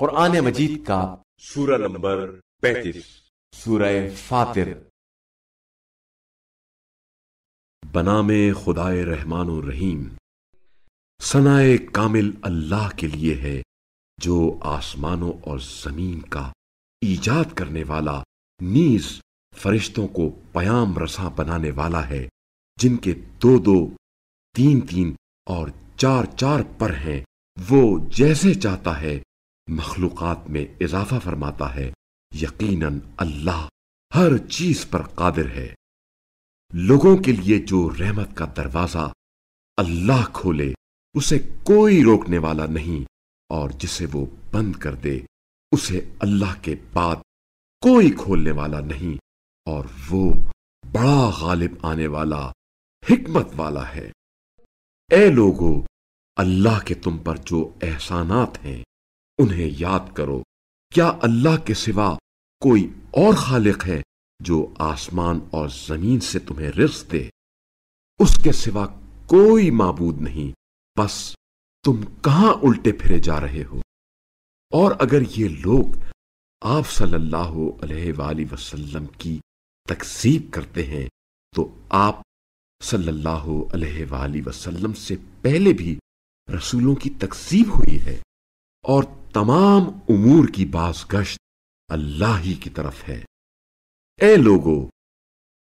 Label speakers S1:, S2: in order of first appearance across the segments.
S1: कुरान मजीद का सूरा नंबर पैंतीस सूरह फातिर बना में खुदाए रहमान रहीम सनाए कामिल अल्लाह के लिए है जो आसमानों और जमीन का ईजाद करने वाला नीज फरिश्तों को पयाम रसा बनाने वाला है जिनके दो दो तीन तीन और चार चार पर हैं वो जैसे चाहता है मखलूकत में इजाफा फरमाता है यकीनन अल्लाह हर चीज पर कादिर है लोगों के लिए जो रहमत का दरवाज़ा अल्लाह खोले उसे कोई रोकने वाला नहीं और जिसे वो बंद कर दे उसे अल्लाह के बाद कोई खोलने वाला नहीं और वो बड़ा गालिब आने वाला हिकमत वाला है ए लोगो अल्लाह के तुम पर जो एहसानात हैं उन्हें याद करो क्या अल्लाह के सिवा कोई और खालिक है जो आसमान और जमीन से तुम्हें रिस्क दे उसके सिवा कोई माबूद नहीं बस तुम कहां उल्टे फिरे जा रहे हो और अगर ये लोग आप सल्लल्लाहु अलैहि वसल्लम की तकसीब करते हैं तो आप सल्लल्लाहु अलैहि वसल्लम से पहले भी रसूलों की तकसीब हुई है और तमाम उमूर की बाजगश्त अल्लाह ही की तरफ है ए लोगो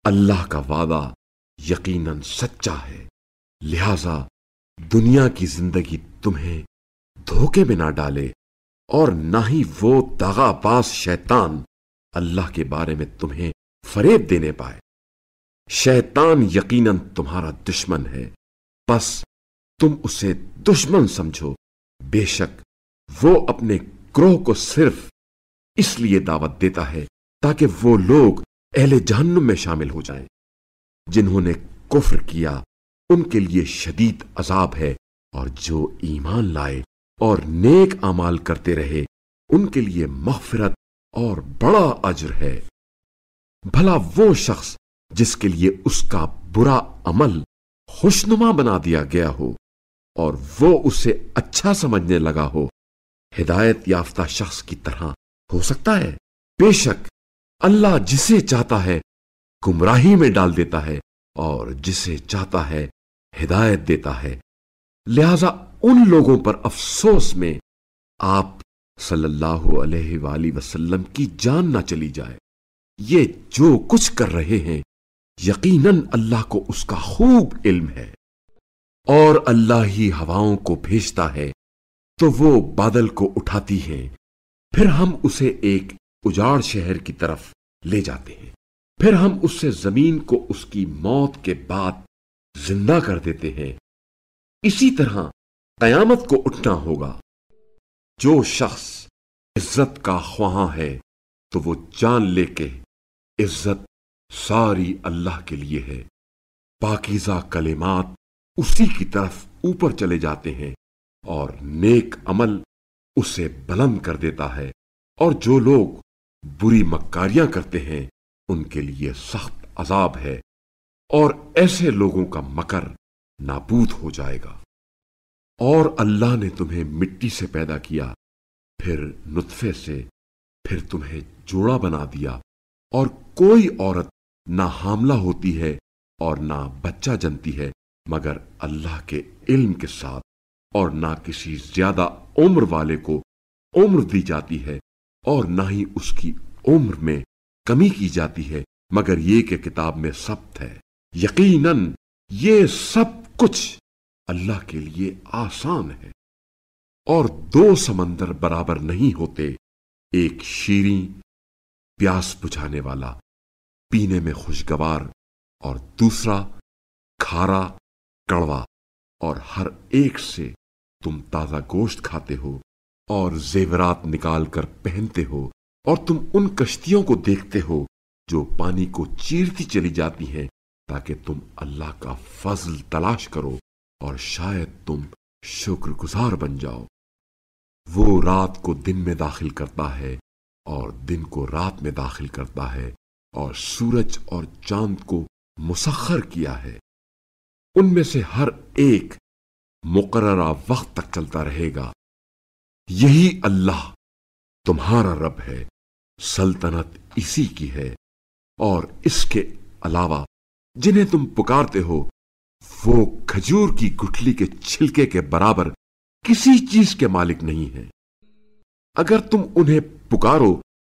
S1: अल्लाह का वादा यकीनन सच्चा है लिहाजा दुनिया की जिंदगी तुम्हें धोखे में ना डाले और ना ही वो दगाबाज शैतान अल्लाह के बारे में तुम्हें फरेब देने पाए शैतान यकीनन तुम्हारा दुश्मन है बस तुम उसे दुश्मन समझो बेशक वो अपने क्रोह को सिर्फ इसलिए दावत देता है ताकि वो लोग अहले जहन्नुम में शामिल हो जाएं जिन्होंने कुफर किया उनके लिए शदीद अजाब है और जो ईमान लाए और नेक अमाल करते रहे उनके लिए मफफरत और बड़ा अजर है भला वो शख्स जिसके लिए उसका बुरा अमल खुशनुमा बना दिया गया हो और वो उसे अच्छा समझने लगा हो हिदायत याफ्ता शख्स की तरह हो सकता है बेशक अल्लाह जिसे चाहता है गुमराही में डाल देता है और जिसे चाहता है हिदायत देता है लिहाजा उन लोगों पर अफसोस में आप सल्लल्लाहु अलैहि वसल्लम की जान ना चली जाए ये जो कुछ कर रहे हैं यकीनन अल्लाह को उसका खूब इल्म है और अल्लाह ही हवाओं को भेजता है तो वो बादल को उठाती है फिर हम उसे एक उजाड़ शहर की तरफ ले जाते हैं फिर हम उससे जमीन को उसकी मौत के बाद जिंदा कर देते हैं इसी तरह कयामत को उठना होगा जो शख्स इज्जत का ख्वाहा है तो वो जान ले के इज्जत सारी अल्लाह के लिए है पाकिजा कलेमात उसी की तरफ ऊपर चले जाते हैं और नेक अमल उसे बुलंद कर देता है और जो लोग बुरी मक्कारियां करते हैं उनके लिए सख्त अजाब है और ऐसे लोगों का मकर नाबूद हो जाएगा और अल्लाह ने तुम्हें मिट्टी से पैदा किया फिर नुतफे से फिर तुम्हें जोड़ा बना दिया और कोई औरत ना हामला होती है और ना बच्चा जनती है मगर अल्लाह के इल्म के साथ और ना किसी ज्यादा उम्र वाले को उम्र दी जाती है और ना ही उसकी उम्र में कमी की जाती है मगर ये के किताब में सब्त है यकीनन ये सब कुछ अल्लाह के लिए आसान है और दो समंदर बराबर नहीं होते एक शीरी प्यास बुझाने वाला पीने में खुशगवार और दूसरा खारा कड़वा और हर एक से तुम ताजा गोश्त खाते हो और जेवरात निकाल कर पहनते हो और तुम उन कश्तियों को देखते हो जो पानी को चीरती चली जाती हैं ताकि तुम अल्लाह का फजल तलाश करो और शायद तुम शुक्रगुजार बन जाओ वो रात को दिन में दाखिल करता है और दिन को रात में दाखिल करता है और सूरज और चांद को मुसखर किया है उनमें से हर एक मुकर्रा वक्त तक चलता रहेगा यही अल्लाह तुम्हारा रब है सल्तनत इसी की है और इसके अलावा जिन्हें तुम पुकारते हो वो खजूर की गुठली के छिलके के बराबर किसी चीज के मालिक नहीं है अगर तुम उन्हें पुकारो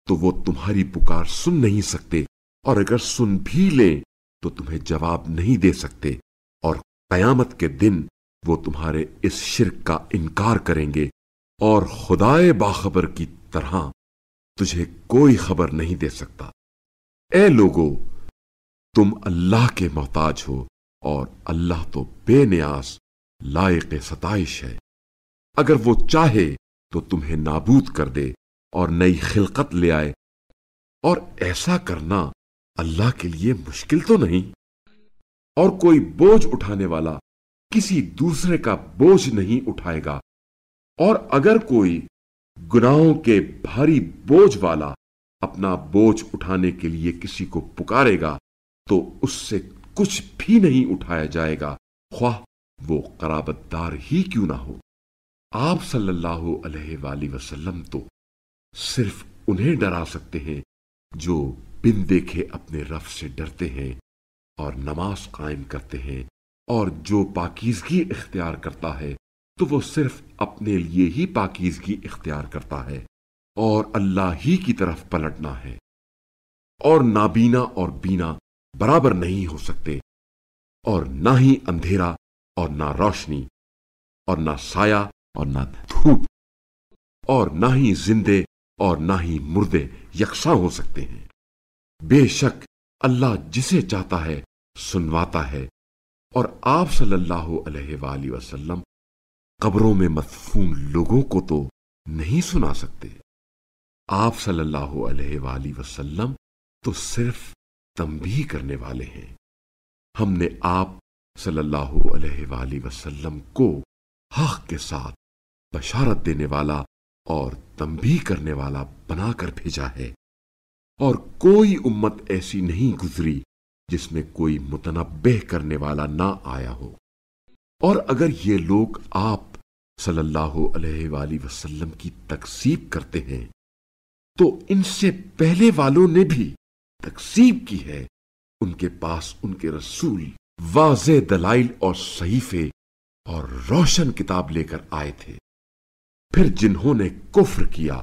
S1: तो वो तुम्हारी पुकार सुन नहीं सकते और अगर सुन भी ले तो तुम्हें जवाब नहीं दे सकते और कयामत के दिन वो तुम्हारे इस शिरक का इनकार करेंगे और खुदाए बाखबर की तरह तुझे कोई खबर नहीं दे सकता ए लोगो तुम अल्लाह के मोहताज हो और अल्लाह तो बेनियास लायक सताइश है अगर वो चाहे तो तुम्हें नाबूद कर दे और नई खिलकत ले आए और ऐसा करना अल्लाह के लिए मुश्किल तो नहीं और कोई बोझ उठाने वाला किसी दूसरे का बोझ नहीं उठाएगा और अगर कोई गुनाहों के भारी बोझ वाला अपना बोझ उठाने के लिए किसी को पुकारेगा तो उससे कुछ भी नहीं उठाया जाएगा ख्वाह वो कराबतदार ही क्यों ना हो आप सल्लल्लाहु अलैहि वसल्लम तो सिर्फ उन्हें डरा सकते हैं जो बिन देखे अपने रफ से डरते हैं और नमाज कायम करते हैं और जो पाकिजगी इख्तियार करता है तो वो सिर्फ अपने लिए ही पाकिजगी इख्तियार करता है और अल्लाह ही की तरफ पलटना है और नाबीना और बीना बराबर नहीं हो सकते और ना ही अंधेरा और ना रोशनी और ना साया और ना धूप और ना ही जिंदे और ना ही मुर्दे यकसा हो सकते हैं बेशक अल्लाह जिसे चाहता है सुनवाता है और आप सल्लल्लाहु अलैहि वसल्लम कब्रों में मदफून लोगों को तो नहीं सुना सकते आप सल्लल्लाहु अलैहि वसल्लम तो सिर्फ तंबी करने वाले हैं हमने आप सल्लल्लाहु अलैहि वसल्लम को हक के साथ बशारत देने वाला और तंबी करने वाला बनाकर भेजा है और कोई उम्मत ऐसी नहीं गुजरी जिसमें कोई मुतनबह करने वाला ना आया हो और अगर ये लोग आप सल्लल्लाहु अलैहि वसल्लम की तकसीब करते हैं तो इनसे पहले वालों ने भी तकसीब की है उनके पास उनके रसूल वाज दलाइल और सहीफे और रोशन किताब लेकर आए थे फिर जिन्होंने कुफ्र किया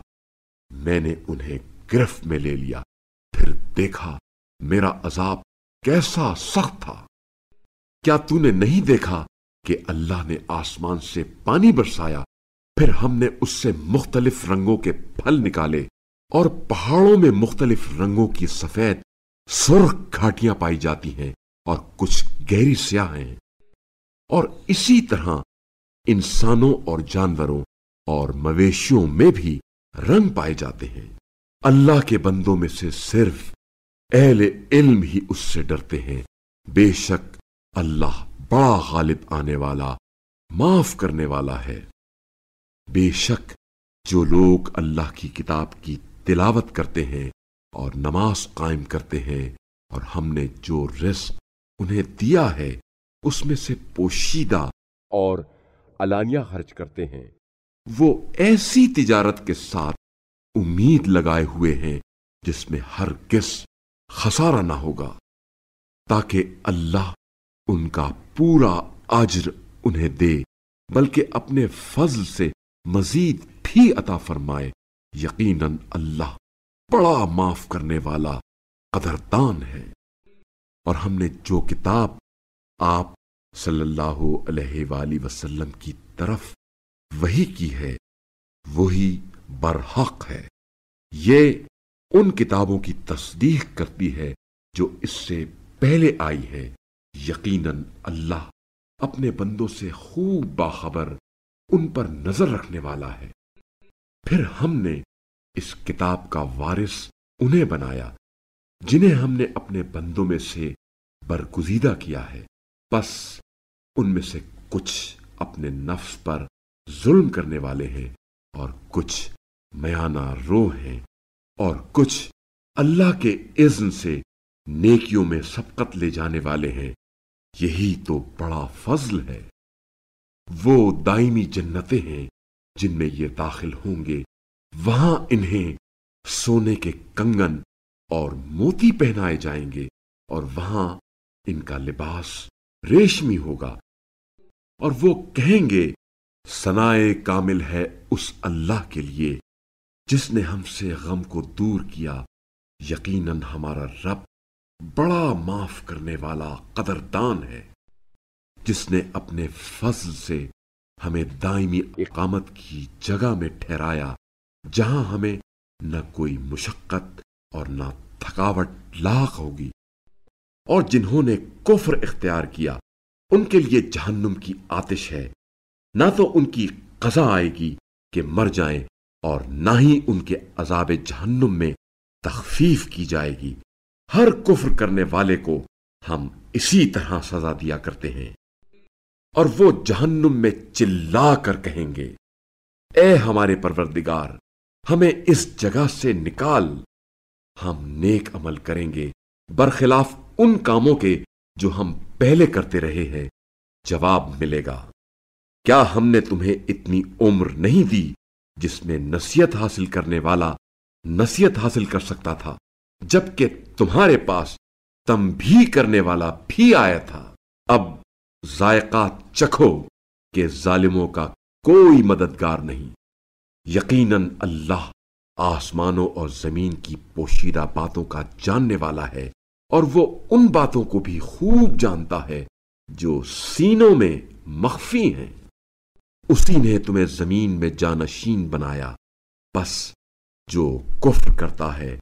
S1: मैंने उन्हें गिरफ्त में ले लिया फिर देखा मेरा अजाब कैसा सख्त था क्या तूने नहीं देखा कि अल्लाह ने आसमान से पानी बरसाया फिर हमने उससे मुख्तलिफ रंगों के फल निकाले और पहाड़ों में मुख्तलिफ रंगों की सफेद सुर्ख घाटियां पाई जाती हैं और कुछ गहरी स्याह हैं और इसी तरह इंसानों और जानवरों और मवेशियों में भी रंग पाए जाते हैं अल्लाह के बंदों में से सिर्फ अहले इल्म ही उससे डरते हैं बेशक अल्लाह बड़ा गालिब आने वाला माफ करने वाला है बेशक जो लोग अल्लाह की किताब की तिलावत करते हैं और नमाज कायम करते हैं और हमने जो रिस्क उन्हें दिया है उसमें से पोशीदा और अलानिया खर्च करते हैं वो ऐसी तिजारत के साथ उम्मीद लगाए हुए हैं जिसमें हर किस खसारा ना होगा ताकि अल्लाह उनका पूरा आजर उन्हें दे बल्कि अपने फजल से मजीद भी अता फरमाए यकीनन अल्लाह बड़ा माफ करने वाला कदरदान है और हमने जो किताब आप सल्लल्लाहु अलैहि वसल्लम की तरफ वही की है वही बरहक है ये उन किताबों की तस्दीक करती है जो इससे पहले आई है यकीनन अल्लाह अपने बंदों से खूब बाखबर उन पर नजर रखने वाला है फिर हमने इस किताब का वारिस उन्हें बनाया जिन्हें हमने अपने बंदों में से बरगुजीदा किया है बस उनमें से कुछ अपने नफ्स पर जुल्म करने वाले हैं और कुछ मयाना रो हैं और कुछ अल्लाह के इज्न से नेकियों में सबकत ले जाने वाले हैं यही तो बड़ा फजल है वो दायमी जन्नतें हैं जिनमें ये दाखिल होंगे वहां इन्हें सोने के कंगन और मोती पहनाए जाएंगे और वहां इनका लिबास रेशमी होगा और वो कहेंगे सनाए कामिल है उस अल्लाह के लिए जिसने हमसे गम को दूर किया यकीनन हमारा रब बड़ा माफ करने वाला कदरदान है जिसने अपने फजल से हमें दायमी इकामत की जगह में ठहराया जहां हमें न कोई मुशक्क़त और न थकावट लाख होगी और जिन्होंने कोफर इख्तियार किया उनके लिए जहन्नुम की आतिश है ना तो उनकी कजा आएगी कि मर जाएं और न ही उनके अजाब जहन्नुम में तखफीफ की जाएगी हर कुफ्र करने वाले को हम इसी तरह सजा दिया करते हैं और वो जहन्नुम में चिल्ला कर कहेंगे ए हमारे परवरदिगार हमें इस जगह से निकाल हम नेक अमल करेंगे बरखिलाफ उन कामों के जो हम पहले करते रहे हैं जवाब मिलेगा क्या हमने तुम्हें इतनी उम्र नहीं दी जिसमें नसीहत हासिल करने वाला नसीहत हासिल कर सकता था जबकि तुम्हारे पास तम भी करने वाला भी आया था अब जायका चखो के जालिमों का कोई मददगार नहीं यकीनन अल्लाह आसमानों और जमीन की पोशीदा बातों का जानने वाला है और वो उन बातों को भी खूब जानता है जो सीनों में मख्फी हैं उसी ने तुम्हें जमीन में जानशीन बनाया बस जो कुफ्र करता है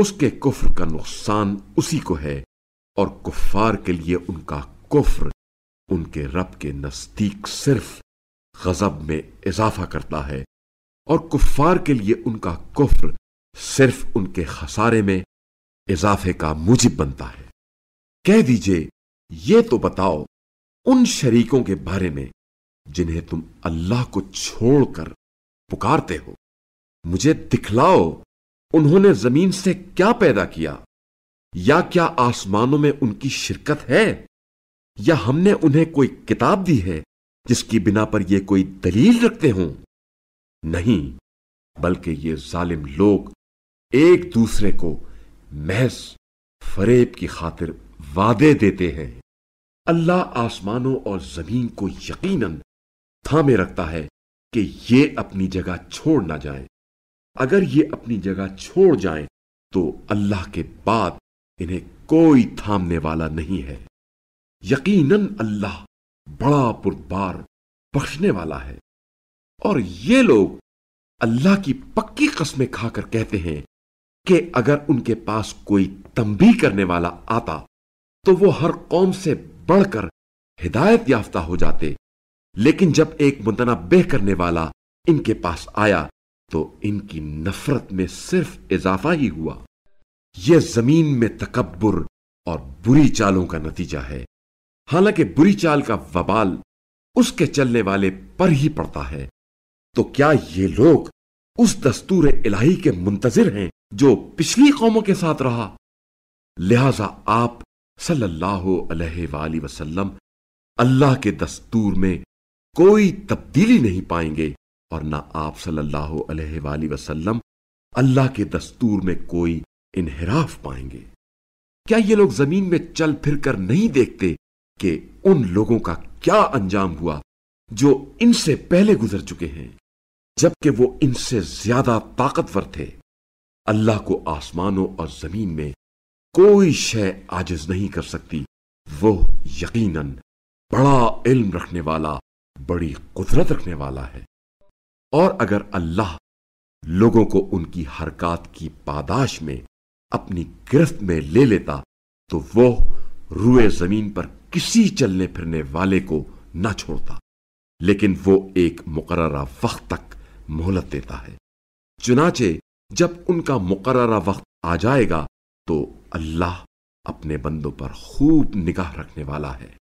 S1: उसके कुफ्र का नुकसान उसी को है और कुफार के लिए उनका कुफ्र उनके रब के नजदीक सिर्फ गजब में इजाफा करता है और कुफार के लिए उनका कुफ्र सिर्फ उनके खसारे में इजाफे का मुजिब बनता है कह दीजिए ये तो बताओ उन शरीकों के बारे में जिन्हें तुम अल्लाह को छोड़कर पुकारते हो मुझे दिखलाओ उन्होंने जमीन से क्या पैदा किया या क्या आसमानों में उनकी शिरकत है या हमने उन्हें कोई किताब दी है जिसकी बिना पर यह कोई दलील रखते हों नहीं बल्कि ये जालिम लोग एक दूसरे को महज फरेब की खातिर वादे देते हैं अल्लाह आसमानों और जमीन को यकीनन थामे रखता है कि ये अपनी जगह छोड़ ना जाए अगर ये अपनी जगह छोड़ जाए तो अल्लाह के बाद इन्हें कोई थामने वाला नहीं है यकीनन अल्लाह बड़ा पुरबार बख्शने वाला है और ये लोग अल्लाह की पक्की कस्में खाकर कहते हैं कि अगर उनके पास कोई तंबी करने वाला आता तो वो हर कौम से बढ़कर हिदायत याफ्ता हो जाते लेकिन जब एक मुतनबह करने वाला इनके पास आया तो इनकी नफरत में सिर्फ इजाफा ही हुआ यह जमीन में तकबर और बुरी चालों का नतीजा है हालांकि बुरी चाल का वबाल उसके चलने वाले पर ही पड़ता है तो क्या ये लोग उस दस्तूर इलाही के मुंतजिर हैं जो पिछली कौमों के साथ रहा लिहाजा आप सल्लल्लाहु अलैहि वसल्लम अल्लाह के दस्तूर में कोई तब्दीली नहीं पाएंगे और ना आप सल्लल्लाहु अलैहि वसल्लम अल्लाह के दस्तूर में कोई इनहराफ पाएंगे क्या ये लोग जमीन में चल फिर कर नहीं देखते कि उन लोगों का क्या अंजाम हुआ जो इनसे पहले गुजर चुके हैं जबकि वो इनसे ज्यादा ताकतवर थे अल्लाह को आसमानों और जमीन में कोई शय आजिज नहीं कर सकती वो यकीनन बड़ा इल्म रखने वाला बड़ी कुदरत रखने वाला है और अगर अल्लाह लोगों को उनकी हरकत की पादाश में अपनी गिरफ्त में ले लेता तो वो रुए जमीन पर किसी चलने फिरने वाले को ना छोड़ता लेकिन वो एक मुकर्रा वक्त तक मोहलत देता है चुनाचे जब उनका मुकर्रा वक्त आ जाएगा तो अल्लाह अपने बंदों पर खूब निगाह रखने वाला है